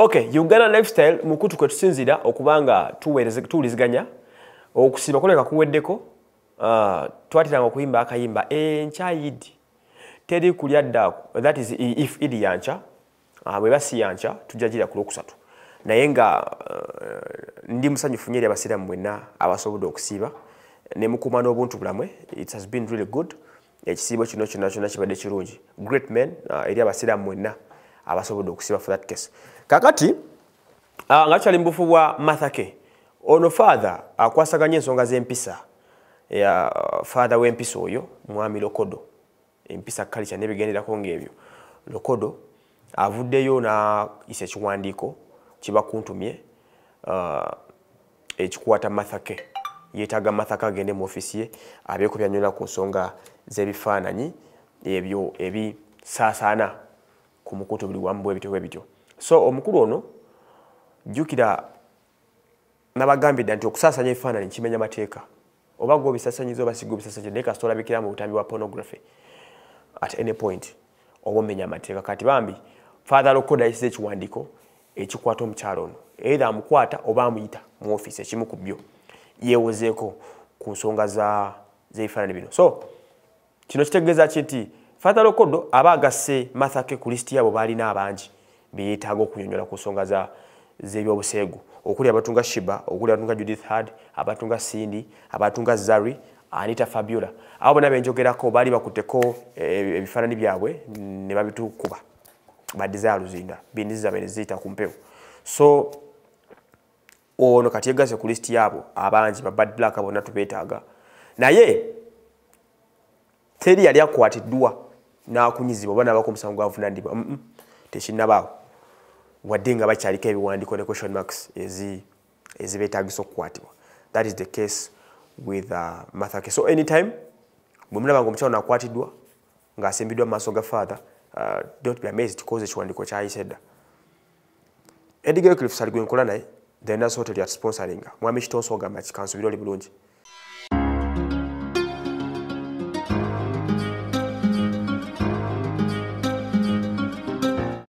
Okay, Uganda lifestyle mukutu kwetu sinzira okubanga tuweleze tuliziganya okusiba kuleka kuweddeko. Ah, uh, twatiranga kuimba akayimba enchayidi. Teri kulya ddako. That is if id yancha. Ah, uh, weba si yancha tujajira ku lokusatu. Naye nga uh, ndi musanyufu nyeri abasira mwena abasobodo okusiba. Ne mukuma n'obuntu bulamwe. It has been really good. Ekisibo kino kino kino kibadde kirungi. Great men uh, eri abasira mwena. abasobodde okusiba for that case kakati uh, nga tukyali mubufu bwa mathake ono fathe akwasaganya uh, ensonga zempisa ya fathe w'empisa oyo mwami lokodo empisa kalica nebigenderako ngaebyo lokodo avuddeyo naisa ekiwandiiko kibakuntumye uh, ekikwata mathake yetaaga mathake agende muofisi ye abeeko byanyonera ku nsonga z'ebifaananyi ebyo ebisaasaana ku mukutu buli wamu bwebityo bwebityo so omukulu ono jjukira nabagambidda nti okusaasanya ebifaananyi kimenya mateeka oba gwe obisasanyiza obasiga obisasanyiza naye kasita olabikira mu butambi bwa pornography at any point oba omenya amateeka kati bambi fathe lokoda yisiza ekiwandiiko ekikwata omukyalo ono era amukwata oba amuyita mu ofiisi ekimu ku byo yeewozeeko ku nsonga zebifaananyi bino so kino kitegeeza ki nti fatha lokodo aba agasse masake kulisti yabo balina abangi biyetaga okuyonyola ku nsonga z'ebyobuseegu okuli abatunga shiba okuli abatunga judith hard abatunga sindi abatunga zari anita fabula abo bona benjogerako bali bakuteko e, ebifaanani byabwe ne babitukuba badiza aluzinda bindiziza bene ziyita ku mpewo so ono kati yegase ku lisiti yaabo abangi babad black bonna tubeetaaga naye teri yali akwatiddwa n'akunyizibwa oba nabako omusango gwavunaanibwa tekinnabaawo wadde nga bakyaliko ebiwandiko ne question marks ezibeetagisa okukwatibwa that is the case with uh, mathak so anytime bwe munabanga omukyalo nakwatiddwa ngaasembiddwa mu maaso ga father uh, dont be amaze kikoze ekiwandiko kyayisedda edigeo clifsaligwenkola naye the nasotelya sponsoringa mwami kitonsogamba kikansubira oli bulungi